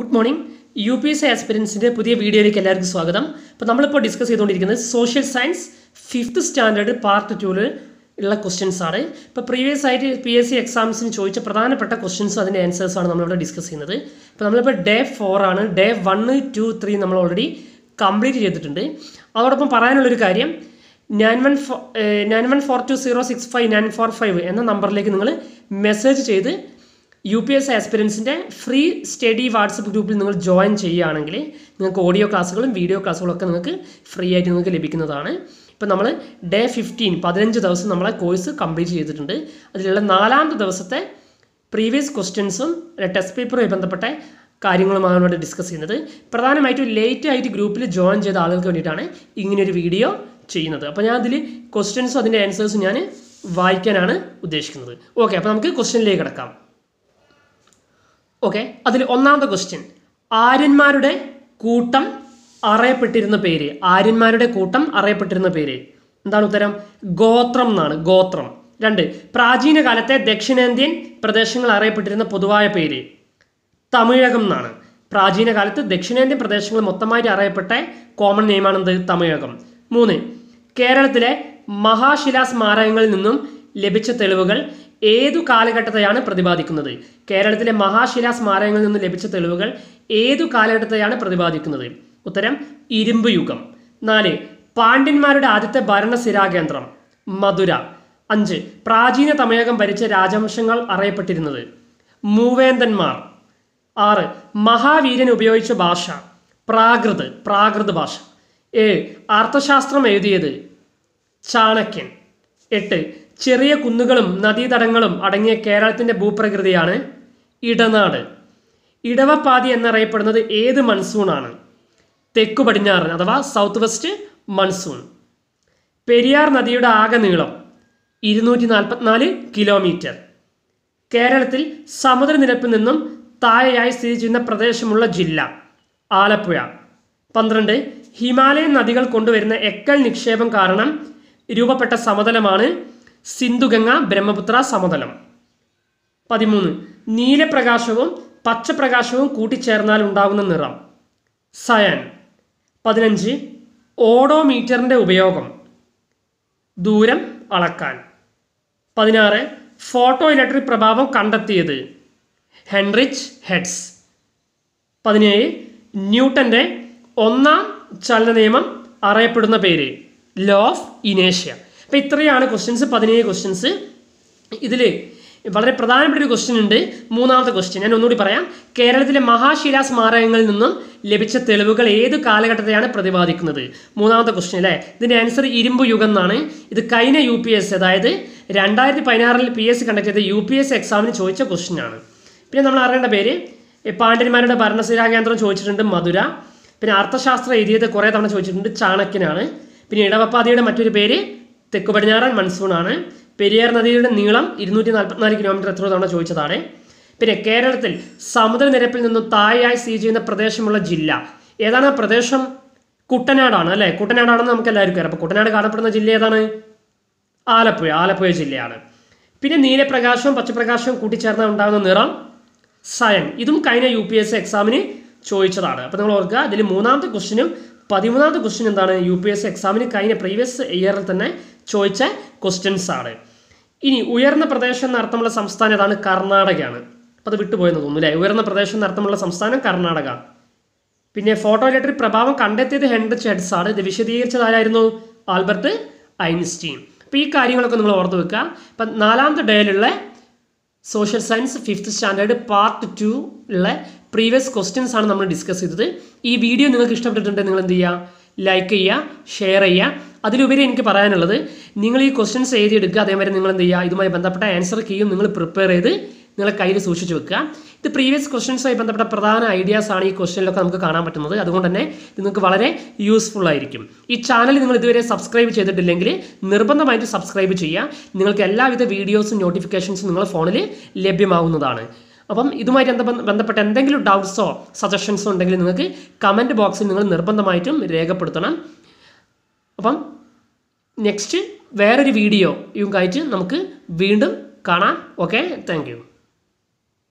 good morning U P S ആസ്പിരൻസിൻ്റെ പുതിയ വീഡിയോയിലേക്ക് എല്ലാവർക്കും സ്വാഗതം അപ്പോൾ നമ്മളിപ്പോൾ ഡിസ്കസ് ചെയ്തുകൊണ്ടിരിക്കുന്നത് social science fifth standard part ടൂവിൽ ഉള്ള ക്വസ്റ്റ്യൻസ് ആണ് ഇപ്പോൾ പ്രീവിയസ് ആയിട്ട് പി എസ് സി എക്സാംസിന് ചോദിച്ച പ്രധാനപ്പെട്ട ക്വസ്റ്റ്യൻസും അതിൻ്റെ ആൻസേഴ്സാണ് നമ്മളിവിടെ ഡിസ്കസ് ചെയ്യുന്നത് ഇപ്പോൾ നമ്മളിപ്പോൾ ഡേ ഫോർ ആണ് ഡേ വണ്ണ് ടു ത്രീ നമ്മൾ ഓൾറെഡി കംപ്ലീറ്റ് ചെയ്തിട്ടുണ്ട് അതോടൊപ്പം പറയാനുള്ളൊരു കാര്യം nine one nine one four two zero six five nine four five എന്ന നമ്പറിലേക്ക് നിങ്ങൾ മെസ്സേജ് ചെയ്ത് യു പി എസ് ആസ്പിരൻസിൻ്റെ ഫ്രീ സ്റ്റഡി വാട്സപ്പ് ഗ്രൂപ്പിൽ നിങ്ങൾ ജോയിൻ ചെയ്യുകയാണെങ്കിൽ നിങ്ങൾക്ക് ഓഡിയോ ക്ലാസ്സുകളും വീഡിയോ ക്ലാസ്സുകളും ഒക്കെ നിങ്ങൾക്ക് ഫ്രീ ആയിട്ട് നിങ്ങൾക്ക് ലഭിക്കുന്നതാണ് ഇപ്പോൾ നമ്മൾ ഡേ ഫിഫ്റ്റീൻ പതിനഞ്ച് ദിവസം നമ്മളെ കോഴ്സ് കംപ്ലീറ്റ് ചെയ്തിട്ടുണ്ട് അതിലുള്ള നാലാമത്തെ ദിവസത്തെ പ്രീവിയസ് ക്വസ്റ്റ്യൻസും ടെസ്റ്റ് പേപ്പറുമായി ബന്ധപ്പെട്ട കാര്യങ്ങളുമാണ് ഇവിടെ ഡിസ്കസ് ചെയ്യുന്നത് പ്രധാനമായിട്ടും ലേറ്റ് ആയിട്ട് ഗ്രൂപ്പിൽ ജോയിൻ ചെയ്ത ആളുകൾക്ക് വേണ്ടിയിട്ടാണ് ഇങ്ങനെയൊരു വീഡിയോ ചെയ്യുന്നത് അപ്പോൾ ഞാൻ അതിൽ ക്വസ്റ്റ്യൻസും അതിൻ്റെ ആൻസേഴ്സും ഞാൻ വായിക്കാനാണ് ഉദ്ദേശിക്കുന്നത് ഓക്കെ അപ്പോൾ നമുക്ക് ക്വസ്റ്റ്യനിലേക്ക് കിടക്കാം ഓക്കെ അതിൽ ഒന്നാമത്തെ ക്വസ്റ്റ്യൻ ആര്യന്മാരുടെ കൂട്ടം അറിയപ്പെട്ടിരുന്ന പേര് ആര്യന്മാരുടെ കൂട്ടം അറിയപ്പെട്ടിരുന്ന പേര് എന്താണ് ഉത്തരം ഗോത്രം എന്നാണ് ഗോത്രം രണ്ട് പ്രാചീന കാലത്തെ ദക്ഷിണേന്ത്യൻ പ്രദേശങ്ങൾ അറിയപ്പെട്ടിരുന്ന പൊതുവായ പേര് തമിഴകം എന്നാണ് പ്രാചീന കാലത്ത് ദക്ഷിണേന്ത്യൻ പ്രദേശങ്ങൾ മൊത്തമായിട്ട് അറിയപ്പെട്ട കോമൺ നെയിമാണെന്ത് തമിഴകം മൂന്ന് കേരളത്തിലെ മഹാശിലാ സ്മാരകങ്ങളിൽ നിന്നും ലഭിച്ച തെളിവുകൾ ഏതു കാലഘട്ടത്തെയാണ് പ്രതിപാദിക്കുന്നത് കേരളത്തിലെ മഹാശിലാ സ്മാരകങ്ങളിൽ നിന്ന് ലഭിച്ച തെളിവുകൾ ഏതു കാലഘട്ടത്തെയാണ് പ്രതിപാദിക്കുന്നത് ഉത്തരം ഇരുമ്പ് യുഗം നാല് പാണ്ഡ്യന്മാരുടെ ആദ്യത്തെ ഭരണസിരാകേന്ദ്രം മധുര അഞ്ച് പ്രാചീന തമയകം ഭരിച്ച രാജവംശങ്ങൾ അറിയപ്പെട്ടിരുന്നത് മൂവേന്ദന്മാർ ആറ് മഹാവീരൻ ഉപയോഗിച്ച ഭാഷ പ്രാകൃത് പ്രാകൃത് ഭാഷ ഏഴ് അർത്ഥശാസ്ത്രം എഴുതിയത് ചാണക്യൻ എട്ട് ചെറിയ കുന്നുകളും നദീതടങ്ങളും അടങ്ങിയ കേരളത്തിൻ്റെ ഭൂപ്രകൃതിയാണ് ഇടനാട് ഇടവപ്പാതി എന്നറിയപ്പെടുന്നത് ഏത് മൺസൂണാണ് തെക്കു പടിഞ്ഞാറൻ അഥവാ സൗത്ത് വെസ്റ്റ് മൺസൂൺ പെരിയാർ നദിയുടെ ആകെ നീളം ഇരുന്നൂറ്റി നാൽപ്പത്തിനാല് കിലോമീറ്റർ കേരളത്തിൽ സമുദ്രനിരപ്പിൽ നിന്നും താഴെയായി സ്ഥിതി ചെയ്യുന്ന പ്രദേശമുള്ള ജില്ല ആലപ്പുഴ പന്ത്രണ്ട് ഹിമാലയൻ നദികൾ കൊണ്ടുവരുന്ന എക്കൽ നിക്ഷേപം കാരണം രൂപപ്പെട്ട സമതലമാണ് സിന്ധുഗംഗ ബ്രഹ്മപുത്ര സമതലം പതിമൂന്ന് നീലപ്രകാശവും പച്ചപ്രകാശവും കൂട്ടിച്ചേർന്നാൽ ഉണ്ടാകുന്ന നിറം സയൻ പതിനഞ്ച് ഓഡോമീറ്ററിൻ്റെ ഉപയോഗം ദൂരം അളക്കാൻ പതിനാറ് ഫോട്ടോ ഇലക്ട്രിക് പ്രഭാവം കണ്ടെത്തിയത് ഹെൻറിച്ച് ഹെഡ്സ് പതിനേഴ് ന്യൂട്ടൻ്റെ ഒന്നാം ചലന നിയമം അറിയപ്പെടുന്ന പേര് ലോ ഓഫ് ഇനേഷ്യ അപ്പോൾ ഇത്രയാണ് ക്വസ്റ്റ്യൻസ് പതിനേഴ് ക്വസ്റ്റ്യൻസ് ഇതിൽ വളരെ പ്രധാനപ്പെട്ട ഒരു ക്വസ്റ്റ്യൻ ഉണ്ട് മൂന്നാമത്തെ ക്വസ്റ്റ്യൻ ഞാൻ ഒന്നുകൂടി പറയാം കേരളത്തിലെ മഹാശിലാ സ്മാരകങ്ങളിൽ നിന്നും ലഭിച്ച തെളിവുകൾ ഏത് കാലഘട്ടത്തെയാണ് പ്രതിപാദിക്കുന്നത് മൂന്നാമത്തെ ക്വസ്റ്റ്യൻ അല്ലേ ഇതിൻ്റെ ആൻസർ ഇരുമ്പ് യുഗം എന്നാണ് ഇത് കഴിഞ്ഞ യു പി എസ് അതായത് രണ്ടായിരത്തി പതിനാറിൽ പി എസ് കണ്ടക്ട് ചെയ്ത യു പി എസ് എക്സാമിന് ചോദിച്ച ക്വസ്റ്റ്യനാണ് പിന്നെ നമ്മൾ അറിയേണ്ട പേര് പാണ്ഡ്യന്മാരുടെ കേന്ദ്രം ചോദിച്ചിട്ടുണ്ട് മധുര പിന്നെ അർത്ഥശാസ്ത്ര എഴുതിയത് കുറേ തവണ ചോദിച്ചിട്ടുണ്ട് ചാണക്യനാണ് പിന്നെ ഇടവപ്പാതയുടെ മറ്റൊരു പേര് തെക്ക് പടിഞ്ഞാറൻ മൺസൂൺ ആണ് പെരിയാർ നദിയുടെ നീളം ഇരുന്നൂറ്റി നാൽപ്പത്തിനാല് കിലോമീറ്റർ എത്ര തവണ ചോദിച്ചതാണ് പിന്നെ കേരളത്തിൽ സമുദ്രനിരപ്പിൽ നിന്നും താഴെയായി സ്ഥിതി ചെയ്യുന്ന പ്രദേശമുള്ള ജില്ല ഏതാണ് ആ പ്രദേശം കുട്ടനാടാണ് അല്ലേ കുട്ടനാടാണെന്ന് നമുക്ക് എല്ലാവർക്കും അറിയാം അപ്പോൾ കുട്ടനാട് കാണപ്പെടുന്ന ജില്ല ഏതാണ് ആലപ്പുഴ ആലപ്പുഴ ജില്ലയാണ് പിന്നെ നീലപ്രകാശവും പച്ചപ്രകാശവും കൂട്ടിച്ചേർന്ന ഉണ്ടാകുന്ന നിറം സയൻ ഇതും കഴിഞ്ഞ യു പി എസ് സി എക്സാമിന് ചോദിച്ചതാണ് അപ്പോൾ നിങ്ങൾ ഓർക്കുക അതിൽ മൂന്നാമത്തെ ക്വസ്റ്റിനും പതിമൂന്നാമത്തെ ക്വസ്റ്റ്യൻ എന്താണ് യു പി എസ് സി എക്സാമിന് കഴിഞ്ഞ പ്രീവിയസ് ഇയറിൽ തന്നെ ചോദിച്ച ക്വസ്റ്റ്യൻസ് ആണ് ഇനി ഉയർന്ന പ്രദേശം എന്ന അർത്ഥമുള്ള സംസ്ഥാനം ഏതാണ് കർണാടകയാണ് അപ്പോൾ അത് വിട്ടുപോയെന്ന് തോന്നുന്നു അല്ലേ ഉയർന്ന പ്രദേശം എന്ന അർത്ഥമുള്ള സംസ്ഥാനം കർണാടക പിന്നെ ഫോട്ടോ ഇലക്ട്രിക് പ്രഭാവം കണ്ടെത്തിയത് ഹെൻഡ് ഹെഡ്സ് ആണ് ഇത് വിശദീകരിച്ചത് ആരായിരുന്നു ആൽബർട്ട് ഐൻസ്റ്റീൻ അപ്പോൾ ഈ കാര്യങ്ങളൊക്കെ നിങ്ങൾ ഓർത്ത് വെക്കുക ഇപ്പം നാലാമത്തെ ഡേയിലുള്ള social science fifth standard part two ഉള്ള പ്രീവിയസ് ക്വസ്റ്റ്യൻസ് ആണ് നമ്മൾ ഡിസ്കസ് ചെയ്തത് ഈ വീഡിയോ നിങ്ങൾക്ക് ഇഷ്ടപ്പെട്ടിട്ടുണ്ടെങ്കിൽ നിങ്ങൾ എന്ത് ചെയ്യുക ലൈക്ക് ചെയ്യുക ഷെയർ ചെയ്യുക അതിലുപരി എനിക്ക് പറയാനുള്ളത് നിങ്ങൾ ഈ ക്വസ്റ്റ്യൻസ് എഴുതിയെടുക്കുക അതേമാതിരി നിങ്ങൾ എന്ത് ചെയ്യുക ഇതുമായി ബന്ധപ്പെട്ട ആൻസർ കീയും നിങ്ങൾ പ്രിപ്പയർ ചെയ്ത് നിങ്ങളെ കയ്യിൽ സൂക്ഷിച്ച് വെക്കുക ഇത് പ്രീവിയസ് ക്വസ്റ്റ്യൻസുമായി ബന്ധപ്പെട്ട പ്രധാന ഐഡിയാസ് ആണ് ഈ ക്വസ്റ്റ്യനിലൊക്കെ നമുക്ക് കാണാൻ പറ്റുന്നത് അതുകൊണ്ട് തന്നെ നിങ്ങൾക്ക് വളരെ യൂസ്ഫുൾ ആയിരിക്കും ഈ ചാനൽ നിങ്ങൾ ഇതുവരെ സബ്സ്ക്രൈബ് ചെയ്തിട്ടില്ലെങ്കിൽ നിർബന്ധമായിട്ട് സബ്സ്ക്രൈബ് ചെയ്യുക നിങ്ങൾക്ക് എല്ലാവിധ വീഡിയോസും നോട്ടിഫിക്കേഷൻസും നിങ്ങളുടെ ഫോണിൽ ലഭ്യമാവുന്നതാണ് അപ്പം ഇതുമായിട്ട് എന്താ ബന്ധപ്പെട്ട എന്തെങ്കിലും ഡൗട്ട്സോ സജഷൻസോ ഉണ്ടെങ്കിൽ നിങ്ങൾക്ക് കമൻറ്റ് ബോക്സിൽ നിങ്ങൾ നിർബന്ധമായിട്ടും രേഖപ്പെടുത്തണം അപ്പം നെക്സ്റ്റ് വേറൊരു വീഡിയോ ഇവങ്കായിട്ട് നമുക്ക് വീണ്ടും കാണാം ഓക്കെ താങ്ക്